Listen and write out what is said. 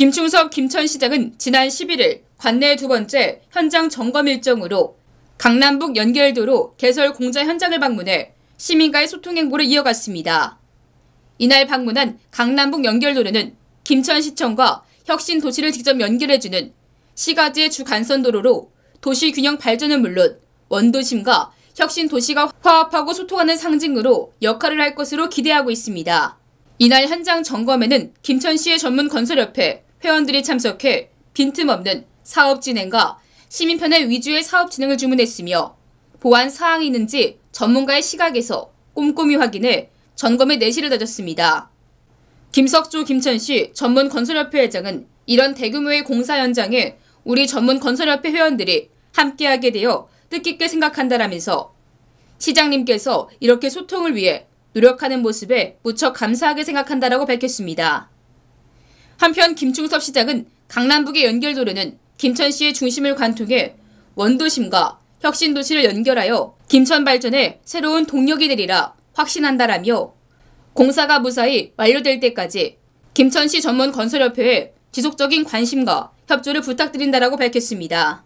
김충석 김천시장은 지난 11일 관내 두 번째 현장 점검 일정으로 강남북 연결도로 개설 공사 현장을 방문해 시민과의 소통 행보를 이어갔습니다. 이날 방문한 강남북 연결도로는 김천시청과 혁신도시를 직접 연결해주는 시가지의 주간선도로로 도시균형 발전은 물론 원도심과 혁신도시가 화합하고 소통하는 상징으로 역할을 할 것으로 기대하고 있습니다. 이날 현장 점검에는 김천시의 전문 건설협회, 회원들이 참석해 빈틈없는 사업 진행과 시민편의 위주의 사업 진행을 주문했으며 보안 사항이 있는지 전문가의 시각에서 꼼꼼히 확인해 점검의 내실을 다졌습니다. 김석조 김천시 전문건설협회 회장은 이런 대규모의 공사 현장에 우리 전문건설협회 회원들이 함께하게 되어 뜻깊게 생각한다라면서 시장님께서 이렇게 소통을 위해 노력하는 모습에 무척 감사하게 생각한다라고 밝혔습니다. 한편 김충섭 시장은 강남북의 연결도로는 김천시의 중심을 관통해 원도심과 혁신도시를 연결하여 김천 발전에 새로운 동력이 되리라 확신한다라며 공사가 무사히 완료될 때까지 김천시 전문 건설협회에 지속적인 관심과 협조를 부탁드린다라고 밝혔습니다.